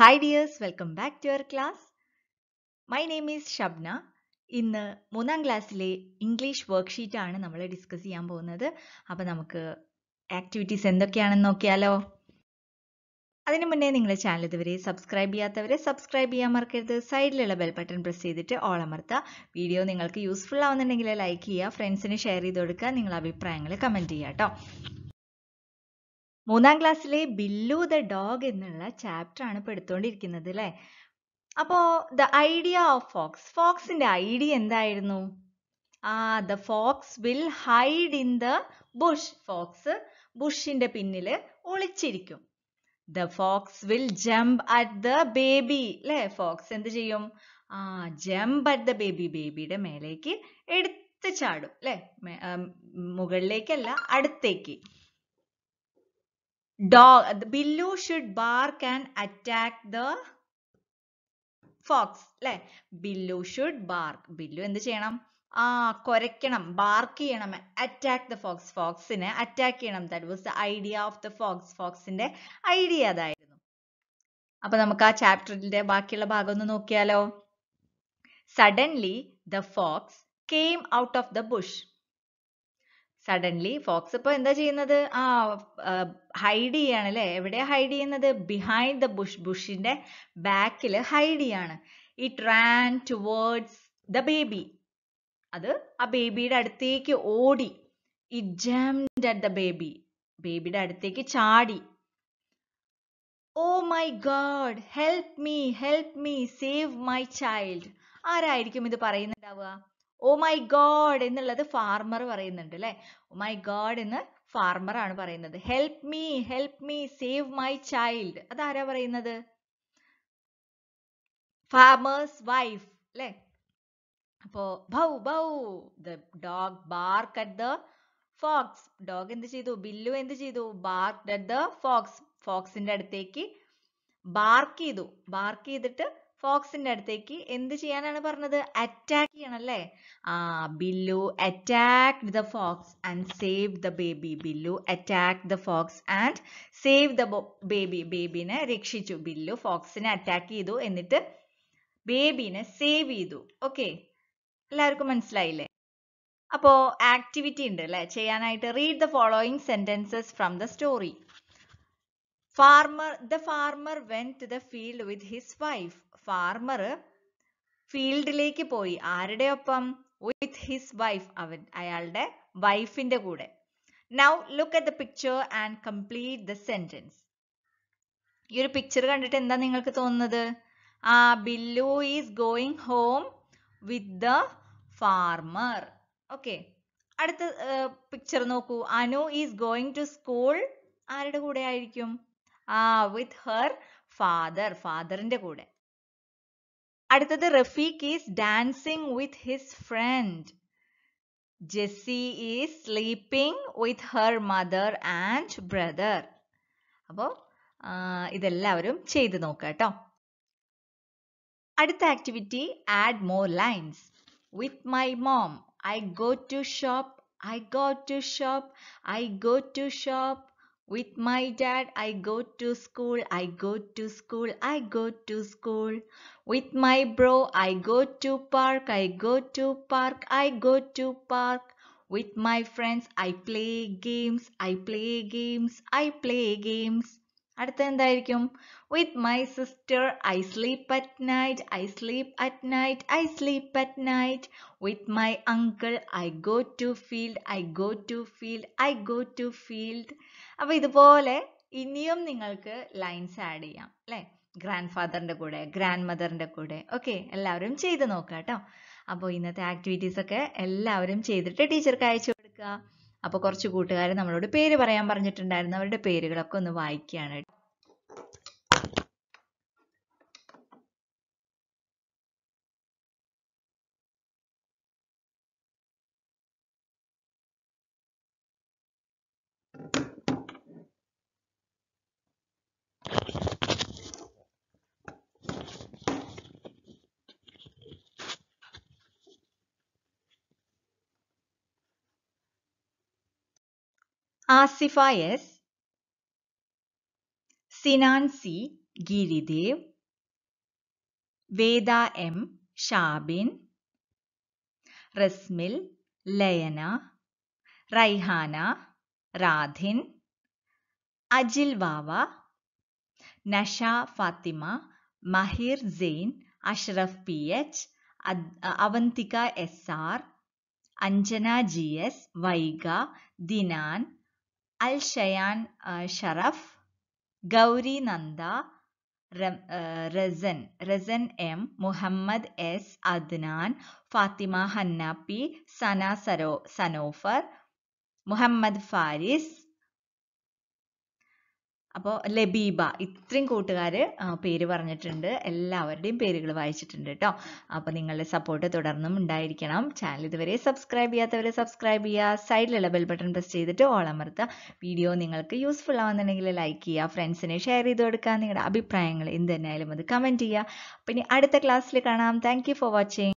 Hi dears welcome back to your class my name is Shabna ഇന്ന് മൂന്നാം ക്ലാസ്സിലെ English വർക്ക്ഷീറ്റാണ് നമ്മൾ ഡിസ്കസ് ചെയ്യാൻ പോകുന്നത് അപ്പോൾ നമുക്ക് ആക്ടിവിറ്റീസ് എന്തൊക്കെയാണെന്ന് നോക്കിയാലോ അതിനു മുന്നേ നിങ്ങളുടെ ചാനൽ ഇതുവരെ സബ്സ്ക്രൈബ് ചെയ്യാത്തവരെ സബ്സ്ക്രൈബ് ചെയ്യാൻ മറക്കരുത് സൈഡിലുള്ള ബെൽ ബട്ടൺ പ്രസ് ചെയ്തിട്ട് ഓൾ അമർത്തുക വീഡിയോ നിങ്ങൾക്ക് യൂസ്ഫുൾ ആവുന്നുണ്ടെങ്കിൽ ലൈക്ക് ചെയ്യുക ഫ്രണ്ട്സിന് ഷെയർ ചെയ്ത് കൊടുക്കുക നിങ്ങളുടെ അഭിപ്രായങ്ങൾ കമൻറ്റ് ചെയ്യാം കേട്ടോ മൂന്നാം ക്ലാസ്സിലെ ബില്ലു ദ ഡോഗ് എന്നുള്ള ചാപ്റ്റർ ആണ് ഇപ്പോൾ എടുത്തുകൊണ്ടിരിക്കുന്നത് അല്ലേ അപ്പോ ദ ഐഡിയ ഓഫ് ഫോക്സ് ഫോക്സിന്റെ ഐഡിയ എന്തായിരുന്നു ആ the fox will hide in the bush fox ബുഷിന്റെ പിന്നിൽ ഒളിച്ചിരിക്കും the fox will jump at the baby അല്ലേ ഫോക്സ് എന്ത് ചെയ്യും ആ ജംപ് അറ്റ് ദ ബേബി ബേബിയുടെ മേലേക്ക് എടുത്തു ചാടും അല്ലേ മുകളിലേക്കല്ല അടുത്തേക്ക് dog the billu should bark and attack the fox അല്ലെ ബില്ലു ഷുഡ് ബാർക്ക് ബില്ലു എന്ത് ചെയ്യണം ആ കൊരയ്ക്കണം ബാർക്ക് ചെയ്യണം അറ്റാക്ക് ദ ഫോക്സ് ഫോക്സിനെ അറ്റാക്ക് ചെയ്യണം that was the idea of the fox ഫോക്സിന്റെ ഐഡിയ അതായിരുന്നു അപ്പൊ നമുക്ക് ആ ചാപ്റ്ററിന്റെ ബാക്കിയുള്ള ഭാഗം ഒന്ന് നോക്കിയാലോ suddenly the fox came out of the bush suddenly fox ഇപ്പോൾ എന്താ ചെയ്യുന്നത് ആ ഹൈഡ് ചെയ്യാണ് അല്ലേ എവിടെയാണ് ഹൈഡ് ചെയ്യുന്നത് ബിഹൈൻഡ് ദ ബുഷ് ബുഷിൻ്റെ ബാക്കിൽ ഹൈഡ് ചെയ്യാണ് it ran towards the baby അത് ആ ബേബിയുടെ അടുത്തേക്ക് ഓടി it jumped at the baby ബേബിയുടെ അടുത്തേക്ക് ചാടി oh my god help me help me save my child ആരായിരിക്കും ഇത് പറയുന്നുണ്ടാവുക ഓ മൈ ഗോഡ് എന്നുള്ളത് ഫാർമർ പറയുന്നുണ്ട് അല്ലെ ഓ മൈ ഗോഡ് എന്ന് ഫാർമർ ആണ് പറയുന്നത് help me help me save my child അതാരാ പറയുന്നത് ഫാമേഴ്സ് വൈഫ് അല്ലെ അപ്പോ bow bow the dog bark at the Fox dog എന്ത് ചെയ്തു ബില്ലു എന്ത് ചെയ്തു ബാർക്ക് അറ്റ് ദ ഫോക്സ് ഫോക്സിന്റെ അടുത്തേക്ക് ബാർക്ക് ചെയ്തു ബാർക്ക് ചെയ്തിട്ട് ഫോക്സിന്റെ അടുത്തേക്ക് എന്ത് ചെയ്യാനാണ് പറഞ്ഞത് അറ്റാക്ക് ചെയ്യണം അല്ലെ ആ Billu attack the fox and save the baby Billu attack the fox and save the baby ബേബിനെ രക്ഷിച്ചു ബില്ലു ഫോക്സിനെ അറ്റാക്ക് ചെയ്തു എന്നിട്ട് ബേബിനെ സേവ് ചെയ്തു ഓക്കെ എല്ലാവർക്കും മനസ്സിലായില്ലേ അപ്പോ ആക്ടിവിറ്റി ഉണ്ട് അല്ലേ ചെയ്യാനായിട്ട് read the following sentences from the story farmer the farmer went to the field with his wife farmer ഫീൽഡിലേക്ക് പോയി ആരുടെ ഒപ്പം വിത്ത് ഹിസ് വൈഫ് അവൻ അയാളുടെ വൈഫിന്റെ കൂടെ now look at the picture and complete the sentence ഈ ഒരു പിക്ചർ കണ്ടിട്ട് എന്താ നിങ്ങൾക്ക് തോന്നുന്നത് ആ Billu is going home with the farmer okay അടുത്ത പിക്ചർ നോക്കൂ Anu is going to school ആരുടെ കൂടെ ആയിരിക്കും ആ വിത്ത് ഹെർ ഫാദർ ഫാദറിന്റെ കൂടെ അടുത്തത് Rafeeq is dancing with his friend Jessy is sleeping with her mother and brother അപ്പോൾ ഇതെല്ലാവരും ചെയ്തു നോക്കുക കേട്ടോ അടുത്ത activity add more lines with my mom I go to shop I go to shop I go to shop with my dad I go to school, I go to school, I go to school. With my bro I go to park, I go to park, I go to park. With my friends I play games, I play games, I play games. അടുത്ത എന്തായിരിക്കും with my sister I sleep at night I sleep at night I sleep at night with my uncle I go to field I go to field I go to field അപ്പോൾ ഇതുപോലെ ഇനിയും നിങ്ങൾക്ക് lines add ചെയ്യാം അല്ലേ grand ഫാദറിൻ്റെ കൂടെ grand മദറിൻ്റെ കൂടെ okay എല്ലാവരും ചെയ്ത് നോക്കുക കേട്ടോ അപ്പോൾ ഇന്നത്തെ ആക്ടിവിറ്റീസ് ഒക്കെ എല്ലാവരും ചെയ്തിട്ട് ടീച്ചർക്ക് അയച്ചു കൊടുക്കുക അപ്പോൾ കുറച്ച് കൂട്ടുകാർ നമ്മളോട് പേര് പറയാൻ പറഞ്ഞിട്ടുണ്ടായിരുന്നു അവരുടെ പേരുകളൊക്കെ ഒന്ന് വായിക്കുകയാണ് Asifa S Sinan C Giridev Veda M Shabin Rasmil Layana Raihana Radhin Ajil Vava Nasha Fathima Mahir Jain Ashraf P H Avanthika S R Anjana G S Vaiga Dinan Al Shayan Sharaf Gauri Nanda Rasan Rasan M Muhammad S Adnan Fathima Hanna P Sana Saro Sanofar Muhammad Faris അപ്പോൾ ലബീബ ഇത്രയും കൂട്ടുകാർ പേര് പറഞ്ഞിട്ടുണ്ട് എല്ലാവരുടെയും പേരുകൾ വായിച്ചിട്ടുണ്ട് കേട്ടോ അപ്പോൾ നിങ്ങളുടെ സപ്പോർട്ട് തുടർന്നും ഉണ്ടായിരിക്കണം ചാനൽ ഇതുവരെ സബ്സ്ക്രൈബ് ചെയ്യാത്തവരെ സബ്സ്ക്രൈബ് ചെയ്യുക സൈഡിലുള്ള ബെൽ ബട്ടൺ പ്രസ് ചെയ്തിട്ട് ഓൾ വീഡിയോ നിങ്ങൾക്ക് യൂസ്ഫുൾ ആവുന്നുണ്ടെങ്കിൽ ലൈക്ക് ചെയ്യുക ഫ്രണ്ട്സിനെ ഷെയർ ചെയ്ത് കൊടുക്കുക നിങ്ങളുടെ അഭിപ്രായങ്ങൾ എന്ത് തന്നെയായാലും അത് കമൻറ്റ് ചെയ്യുക പിന്നെ അടുത്ത ക്ലാസ്സിൽ കാണാം താങ്ക് ഫോർ വാച്ചിങ്